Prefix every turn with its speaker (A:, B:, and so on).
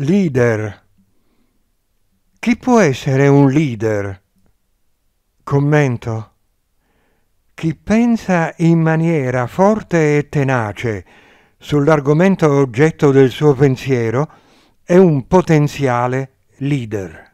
A: Leader. Chi può essere un leader? Commento. Chi pensa in maniera forte e tenace sull'argomento oggetto del suo pensiero è un potenziale leader.